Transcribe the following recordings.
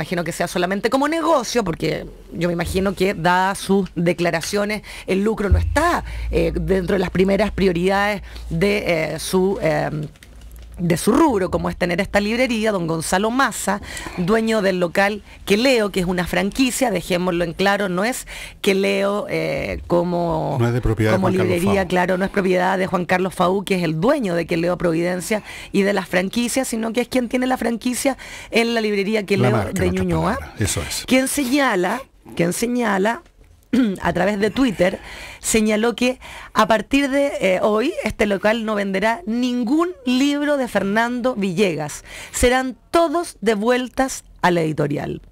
imagino que sea solamente como negocio, porque yo me imagino que dadas sus declaraciones, el lucro no está eh, dentro de las primeras prioridades de eh, su... Eh, de su rubro, como es tener esta librería, don Gonzalo Maza, dueño del local que leo, que es una franquicia, dejémoslo en claro, no es que leo eh, como, no es propiedad librería, claro, no es propiedad de Juan Carlos Faú, que es el dueño de que leo Providencia y de las franquicias, sino que es quien tiene la franquicia en la librería que leo de Ñuñoa, eso es. quien señala, quien señala a través de Twitter, señaló que a partir de eh, hoy este local no venderá ningún libro de Fernando Villegas. Serán todos devueltas a la editorial.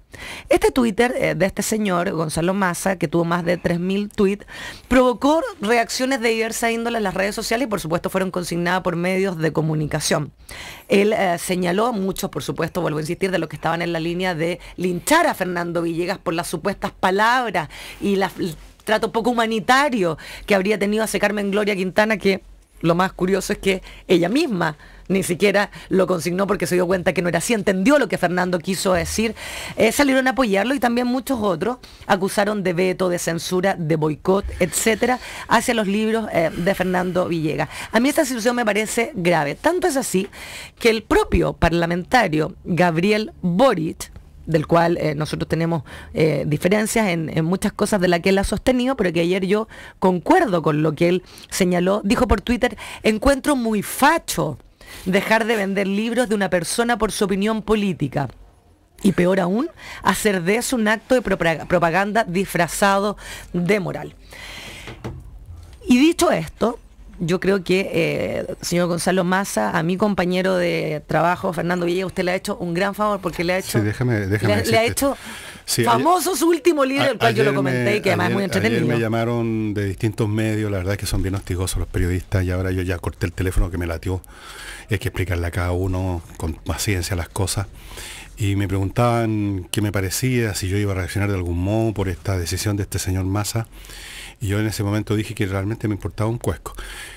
Este Twitter eh, de este señor, Gonzalo Massa, que tuvo más de 3.000 tweets, provocó reacciones de diversa índole en las redes sociales y por supuesto fueron consignadas por medios de comunicación. Él eh, señaló a muchos, por supuesto, vuelvo a insistir, de los que estaban en la línea de linchar a Fernando Villegas por las supuestas palabras y el trato poco humanitario que habría tenido secarme Carmen Gloria Quintana, que lo más curioso es que ella misma ni siquiera lo consignó porque se dio cuenta que no era así, entendió lo que Fernando quiso decir, eh, salieron a apoyarlo y también muchos otros acusaron de veto, de censura, de boicot, etcétera, hacia los libros eh, de Fernando Villegas. A mí esta situación me parece grave. Tanto es así que el propio parlamentario Gabriel Boric, del cual eh, nosotros tenemos diferencias en, en, muchas cosas de las que él ha sostenido, pero que ayer yo concuerdo con lo que él señaló, dijo por Twitter, encuentro muy facho dejar de vender libros de una persona por su opinión política. Y peor aún, hacer de eso un acto de propaganda disfrazado de moral. Y dicho esto, yo creo que, eh, señor Gonzalo Massa, a mi compañero de trabajo, Fernando Villegas, usted le ha hecho un gran favor porque le ha hecho... Sí, déjame, déjame le ha hecho Famoso su último líder, el cual yo lo comenté y que además es muy entretenido. me llamaron de distintos medios, la verdad es que son bien hostigosos los periodistas y ahora yo ya corté el teléfono que me latió. Hay que explicarle a cada uno con paciencia las cosas. Y me preguntaban qué me parecía, si yo iba a reaccionar de algún modo por esta decisión de este señor Massa. Y yo en ese momento dije que realmente me importaba un cuesco.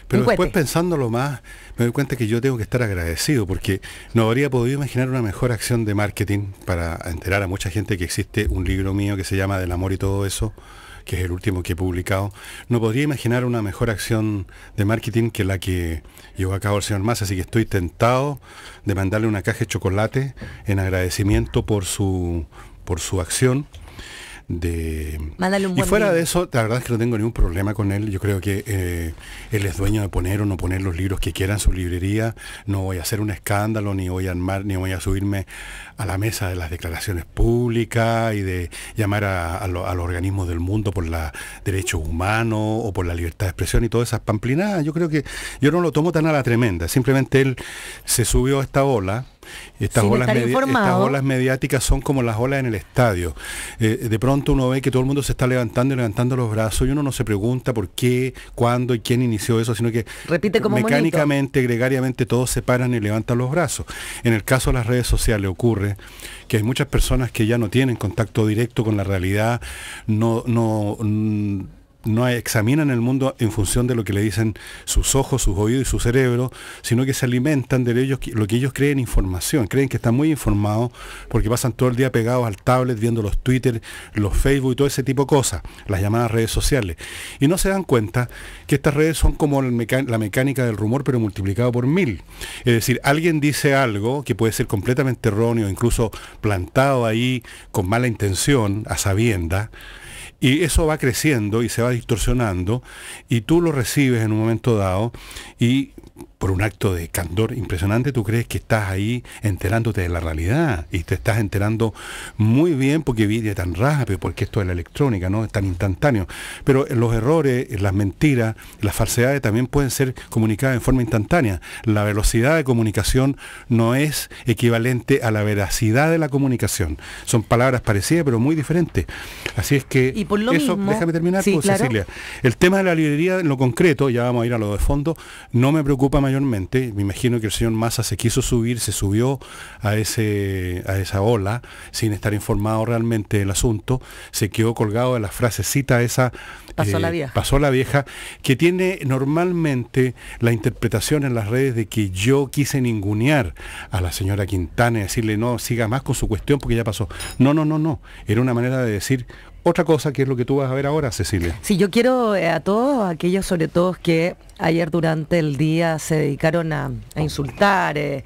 Pero después pensándolo más, me doy cuenta que yo tengo que estar agradecido porque no habría podido imaginar una mejor acción de marketing para enterar a mucha gente que existe un libro mío que se llama Del amor y todo eso que es el último que he publicado, no podría imaginar una mejor acción de marketing que la que llevó a cabo el señor Massa, así que estoy tentado de mandarle una caja de chocolate en agradecimiento por por su acción de... y fuera de eso, la verdad es que no tengo ningún problema con él. Yo creo que eh, él es dueño de poner o no poner los libros que quiera en su librería. No voy a hacer un escándalo, ni voy a armar, ni voy a subirme a la mesa de las declaraciones públicas y de llamar a, los organismos del mundo por los derechos humanos o por la libertad de expresión y todas esas pamplinadas. Yo creo que yo no lo tomo tan a la tremenda. Simplemente él se subió a esta ola estas, olas, mediáticas son como las olas en el estadio. Eh, de pronto uno ve que todo el mundo se está levantando y levantando los brazos y uno no se pregunta por qué, cuándo y quién inició eso, sino que mecánicamente, gregariamente, todos se paran y levantan los brazos. En el caso de las redes sociales ocurre que hay muchas personas que ya no tienen contacto directo con la realidad, no, no mm, no examinan el mundo en función de lo que le dicen sus ojos, sus oídos y su cerebro, sino que se alimentan de ellos, lo que ellos creen información. Creen que están muy informados porque pasan todo el día pegados al tablet, viendo los Twitter, los Facebook y todo ese tipo de cosas, las llamadas redes sociales. Y no se dan cuenta que estas redes son como la mecánica del rumor, pero multiplicado por mil. Es decir, alguien dice algo que puede ser completamente erróneo, incluso plantado ahí con mala intención, a sabienda, y eso va creciendo y se va distorsionando y tú lo recibes en un momento dado y por un acto de candor impresionante, tú crees que estás ahí enterándote de la realidad y te estás enterando muy bien porque vive tan rápido, porque esto es la electrónica, ¿no? Es tan instantáneo. Pero los errores, las mentiras, las falsedades también pueden ser comunicadas en forma instantánea. La velocidad de comunicación no es equivalente a la veracidad de la comunicación. Son palabras parecidas pero muy diferentes. Así es que eso, Déjame terminar pues, Cecilia. El tema de la librería, en lo concreto, ya vamos a ir a lo de fondo, no me preocupa mayormente. Me imagino que el señor Massa se quiso subir, se subió a, ese, a esa ola sin estar informado realmente del asunto. Se quedó colgado de la frasecita esa... Pasó la eh, vieja. Pasó la vieja, que tiene normalmente la interpretación en las redes de que yo quise ningunear a la señora Quintana y decirle no, siga más con su cuestión porque ya pasó. No, no, no, no. Era una manera de decir, otra cosa que es lo que tú vas a ver ahora, Cecilia. Sí, yo quiero eh, a todos aquellos, sobre todo, que ayer durante el día se dedicaron a, insultar, eh,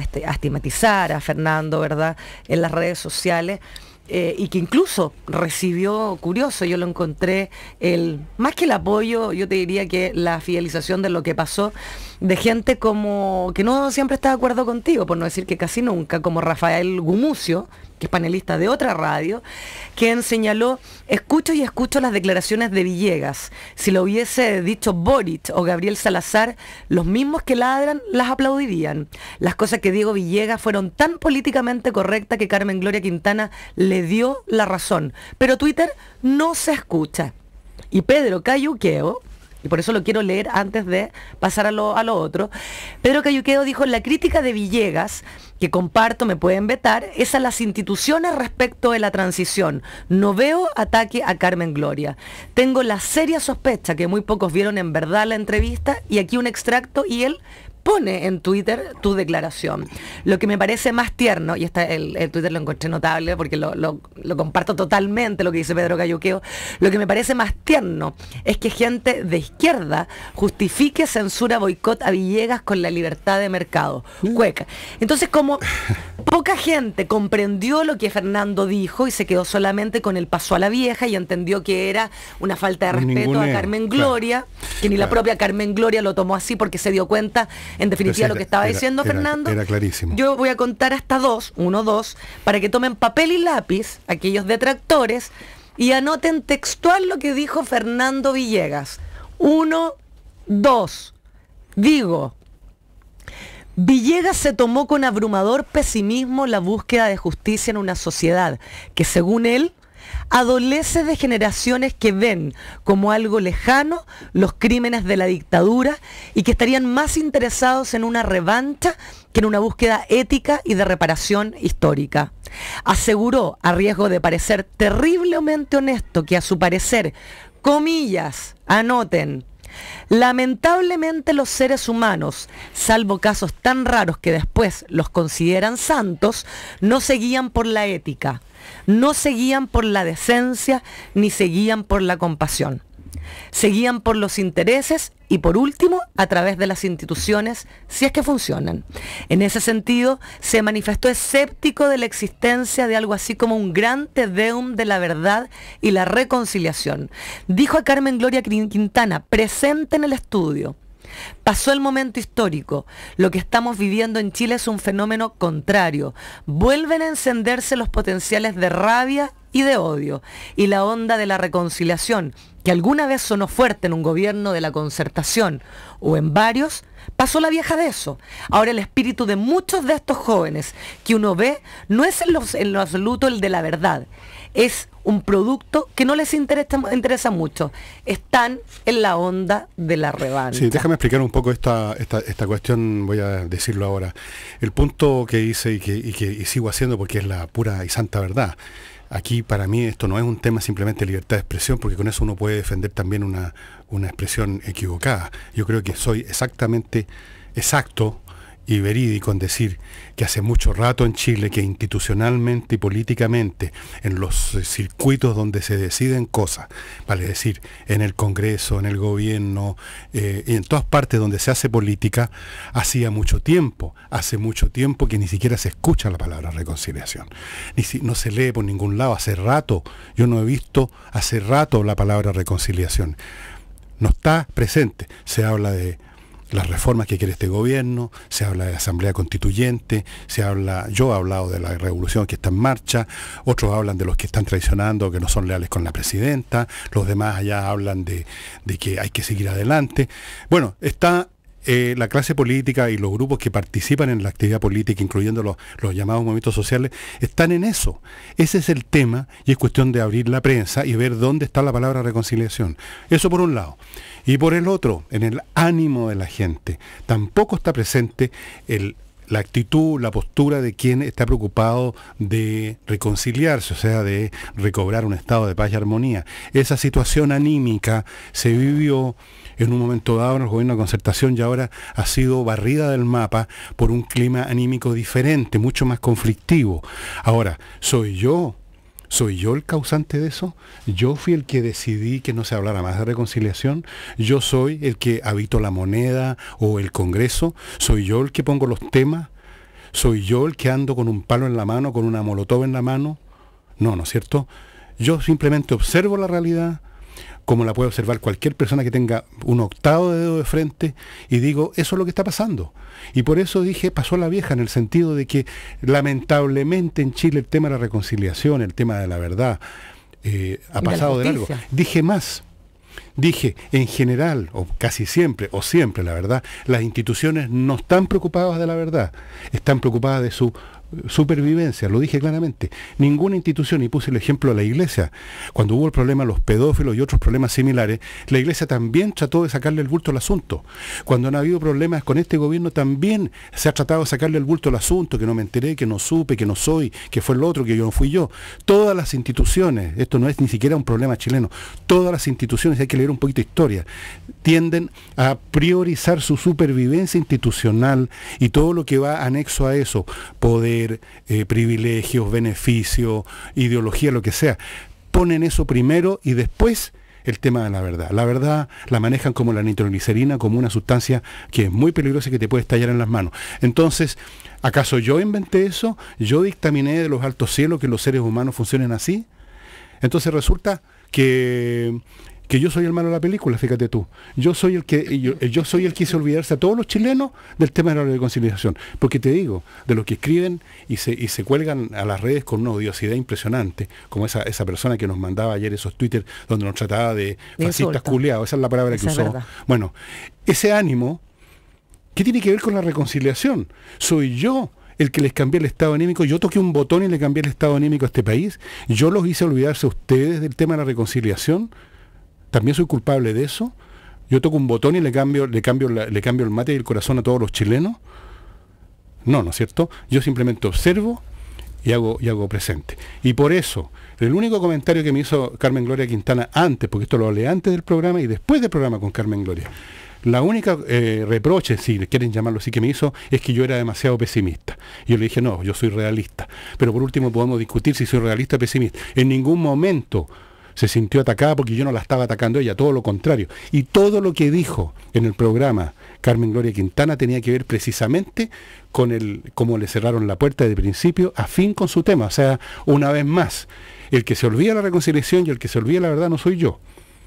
este, a, estigmatizar a Fernando, ¿verdad?, en las redes sociales. Eh, y que incluso recibió, curioso, yo lo encontré, el, más que el apoyo, yo te diría que la fidelización de lo que pasó, de gente como que no siempre está de acuerdo contigo, por no decir que casi nunca, como Rafael Gumucio, que es panelista de otra radio, quien señaló, escucho y escucho las declaraciones de Villegas. Si lo hubiese dicho Boric o Gabriel Salazar, los mismos que ladran las aplaudirían. Las cosas que dijo Villegas fueron tan políticamente correctas que Carmen Gloria Quintana le dio la razón. Pero Twitter no se escucha. Y Pedro Cayuqueo y por eso lo quiero leer antes de pasar a lo, a otro. Pedro Cayuquedo dijo, la crítica de Villegas, que comparto, me pueden vetar, es a las instituciones respecto de la transición. No veo ataque a Carmen Gloria. Tengo la seria sospecha que muy pocos vieron en verdad la entrevista y aquí un extracto y él pone en Twitter tu declaración. Lo que me parece más tierno, y está el, Twitter lo encontré notable porque lo, comparto totalmente lo que dice Pedro Cayuqueo, lo que me parece más tierno es que gente de izquierda justifique censura, boicot a Villegas con la libertad de mercado. Mm. Cueca. Entonces, como poca gente comprendió lo que Fernando dijo y se quedó solamente con el paso a la vieja y entendió que era una falta de respeto a Carmen Gloria, que ni la propia Carmen Gloria lo tomó así porque se dio cuenta en definitiva, lo que estaba diciendo Fernando. Era clarísimo. Yo voy a contar hasta dos, uno, dos, para que tomen papel y lápiz aquellos detractores y anoten textual lo que dijo Fernando Villegas. Uno, dos. Digo, Villegas se tomó con abrumador pesimismo la búsqueda de justicia en una sociedad que, según él, adolece de generaciones que ven como algo lejano los crímenes de la dictadura y que estarían más interesados en una revancha que en una búsqueda ética y de reparación histórica. Aseguró, a riesgo de parecer terriblemente honesto, que a su parecer, comillas, anoten, Lamentablemente los seres humanos, salvo casos tan raros que después los consideran santos, no se guían por la ética, no seguían por la decencia ni seguían por la compasión. Seguían por los intereses y por último a través de las instituciones, si es que funcionan. En ese sentido, se manifestó escéptico de la existencia de algo así como un gran tedeum de la verdad y la reconciliación. Dijo a Carmen Gloria Quintana, presente en el estudio, Pasó el momento histórico. Lo que estamos viviendo en Chile es un fenómeno contrario. Vuelven a encenderse los potenciales de rabia y de odio y la onda de la reconciliación, que alguna vez sonó fuerte en un gobierno de la concertación o en varios, pasó la vieja de eso. Ahora el espíritu de muchos de estos jóvenes que uno ve no es en, lo absoluto el de la verdad, es un producto que no les interesa, mucho. Están en la onda de la revancha. Sí, déjame explicar un poco esta, cuestión, voy a decirlo ahora. El punto que hice y que, sigo haciendo porque es la pura y santa verdad. Aquí para mí esto no es un tema simplemente de libertad de expresión, porque con eso uno puede defender también una, una expresión equivocada. Yo creo que soy exactamente exacto y verídico en decir que hace mucho rato en Chile que institucionalmente y políticamente en los eh, circuitos donde se deciden cosas, vale decir, en el Congreso, en el gobierno, eh, y en todas partes donde se hace política, hacía mucho tiempo, hace mucho tiempo que ni siquiera se escucha la palabra reconciliación, ni no se lee por ningún lado, hace rato, yo no he visto hace rato la palabra reconciliación, no está presente, se habla de las reformas que quiere este gobierno, se habla de asamblea constituyente, se habla, yo he hablado de la revolución que está en marcha, otros hablan de los que están traicionando, que no son leales con la presidenta, los demás allá hablan de, de que hay que seguir adelante. Bueno, está eh, la clase política y los grupos que participan en la actividad política, incluyendo los, llamados movimientos sociales, están en eso. Ese es el tema y es cuestión de abrir la prensa y ver dónde está la palabra reconciliación. Eso por un lado. Y por el otro, en el ánimo de la gente. Tampoco está presente la actitud, la postura de quien está preocupado de reconciliarse, o sea, de recobrar un estado de paz y armonía. Esa situación anímica se vivió en un momento dado en el gobierno de concertación y ahora ha sido barrida del mapa por un clima anímico diferente, mucho más conflictivo. Ahora, soy yo ¿Soy yo el causante de eso? ¿Yo fui el que decidí que no se hablara más de reconciliación? ¿Yo soy el que habito la moneda o el Congreso? ¿Soy yo el que pongo los temas? ¿Soy yo el que ando con un palo en la mano, con una molotov en la mano? No, ¿no es cierto? Yo simplemente observo la realidad, como la puede observar cualquier persona que tenga un octavo de dedo de frente, y digo, eso es lo que está pasando. Y por eso dije, pasó la vieja, en el sentido de que lamentablemente en Chile el tema de la reconciliación, el tema de la verdad, eh, ha pasado de, algo de largo. Dije más, Dije, en general, o casi siempre, o siempre, la verdad, las instituciones no están preocupadas de la verdad, están preocupadas de su supervivencia, lo dije claramente. Ninguna institución, y puse el ejemplo a la iglesia, cuando hubo el problema de los pedófilos y otros problemas similares, la iglesia también trató de sacarle el bulto al asunto. Cuando han habido problemas con este gobierno, también se ha tratado de sacarle el bulto al asunto, que no me enteré, que no supe, que no soy, que fue el otro, que yo no fui yo. Todas las instituciones, esto no es ni siquiera un problema chileno, todas las instituciones, hay que leer un poquito de historia, tienden a priorizar su supervivencia institucional y todo lo que va anexo a eso, poder eh, privilegios, beneficios, ideología, lo que sea. Ponen eso primero y después el tema de la verdad. La verdad la manejan como la nitroglicerina, como una sustancia que es muy peligrosa y que te puede estallar en las manos. Entonces, ¿acaso yo inventé eso? ¿Yo dictaminé de los altos cielos que los seres humanos funcionen así? Entonces resulta que que yo soy el malo de la película, fíjate tú. Yo soy el que eh, yo, soy el que hizo olvidarse a todos los chilenos del tema de la reconciliación, porque te digo, de los que escriben y se, cuelgan a las redes con una odiosidad impresionante, como esa, esa persona que nos mandaba ayer esos Twitter donde nos trataba de, fascistas culeados esa es la palabra que usó. Bueno, ese ánimo ¿qué tiene que ver con la reconciliación? Soy yo el que les cambié el estado anímico, yo toqué un botón y le cambié el estado anímico a este país, yo los hice olvidarse a ustedes del tema de la reconciliación también soy culpable de eso. Yo toco un botón y le cambio, le cambio, le cambio el mate y el corazón a todos los chilenos. No, ¿no es cierto? Yo simplemente observo y hago, y hago presente. Y por eso, el único comentario que me hizo Carmen Gloria Quintana antes, porque esto lo hablé antes del programa y después del programa con Carmen Gloria, la única eh, reproche, si quieren llamarlo así, que me hizo es que yo era demasiado pesimista. Y yo le dije, no, yo soy realista. Pero por último podemos discutir si soy realista o pesimista. En ningún momento se sintió atacada porque yo no la estaba atacando ella, todo lo contrario. Y todo lo que dijo en el programa Carmen Gloria Quintana tenía que ver precisamente con el cómo le cerraron la puerta de principio a fin con su tema. O sea, una vez más, el que se olvida la reconciliación y el que se olvida la verdad no soy yo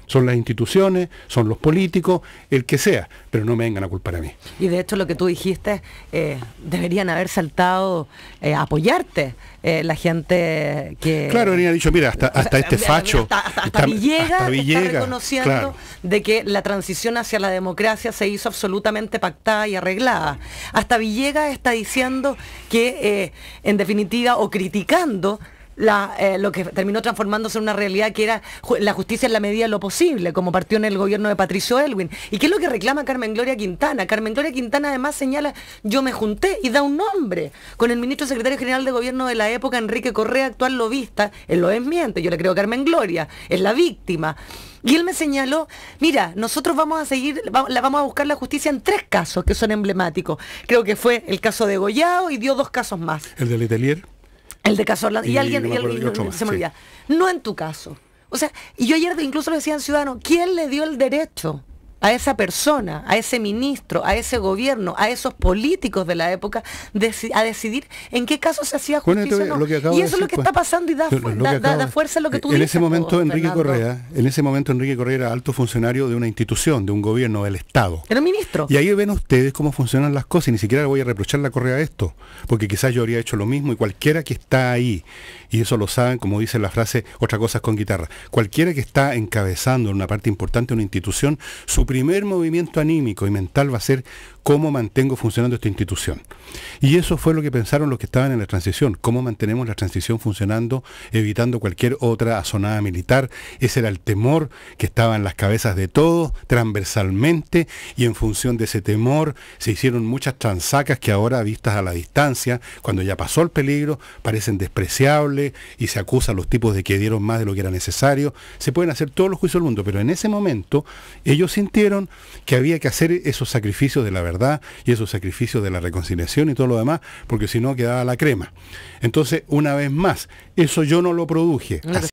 son las instituciones, son los políticos, el que sea, pero no me vengan a culpar a mí. Y de hecho lo que tú dijiste, eh, deberían haber saltado eh, a apoyarte eh, la gente que... Claro, venía dicho, mira, hasta, hasta este facho... Hasta, Villegas, está reconociendo de que la transición hacia la democracia se hizo absolutamente pactada y arreglada. Hasta Villegas está diciendo que, en definitiva, o criticando eh, lo que terminó transformándose en una realidad que era la justicia en la medida de lo posible, como partió en el gobierno de Patricio Elwin. ¿Y qué es lo que reclama Carmen Gloria Quintana? Carmen Gloria Quintana además señala, yo me junté y da un nombre con el ministro secretario general de gobierno de la época, Enrique Correa, actual lobista, él lo desmiente, yo le creo a Carmen Gloria, es la víctima. Y él me señaló, mira, nosotros vamos a seguir, vamos a buscar la justicia en tres casos que son emblemáticos. Creo que fue el caso de Goyao y dio dos casos más. ¿El de Letelier? El de Casorla. Y, alguien, se me olvida. No en tu caso. O sea, y yo ayer incluso le decía en ciudadano, ¿quién le dio el derecho? a esa persona, a ese ministro, a ese gobierno, a esos políticos de la época, a decidir en qué caso se hacía justicia Y eso es lo que pues. está pasando y da, fuerza a lo que tú en Ese momento, Enrique Correa, en ese momento Enrique Correa era alto funcionario de una institución, de un gobierno, del Estado. Era ministro. Y ahí ven ustedes cómo funcionan las cosas. Y ni siquiera voy a reprochar la Correa esto, porque quizás yo habría hecho lo mismo y cualquiera que está ahí, y eso lo saben, como dice la frase, otra cosa es con guitarra, cualquiera que está encabezando en una parte importante una institución, su primer movimiento anímico y mental va a ser cómo mantengo funcionando esta institución. Y eso fue lo que pensaron los que estaban en la transición, cómo mantenemos la transición funcionando, evitando cualquier otra azonada militar. Ese era el temor que estaba en las cabezas de todos, transversalmente, y en función de ese temor se hicieron muchas transacas que ahora, vistas a la distancia, cuando ya pasó el peligro, parecen despreciables y se acusa a los tipos de que dieron más de lo que era necesario. Se pueden hacer todos los juicios del mundo, pero en ese momento ellos que había que hacer esos sacrificios de la verdad y esos sacrificios de la reconciliación y todo lo demás, porque si no quedaba la crema. Entonces, una vez más, eso yo no lo produje.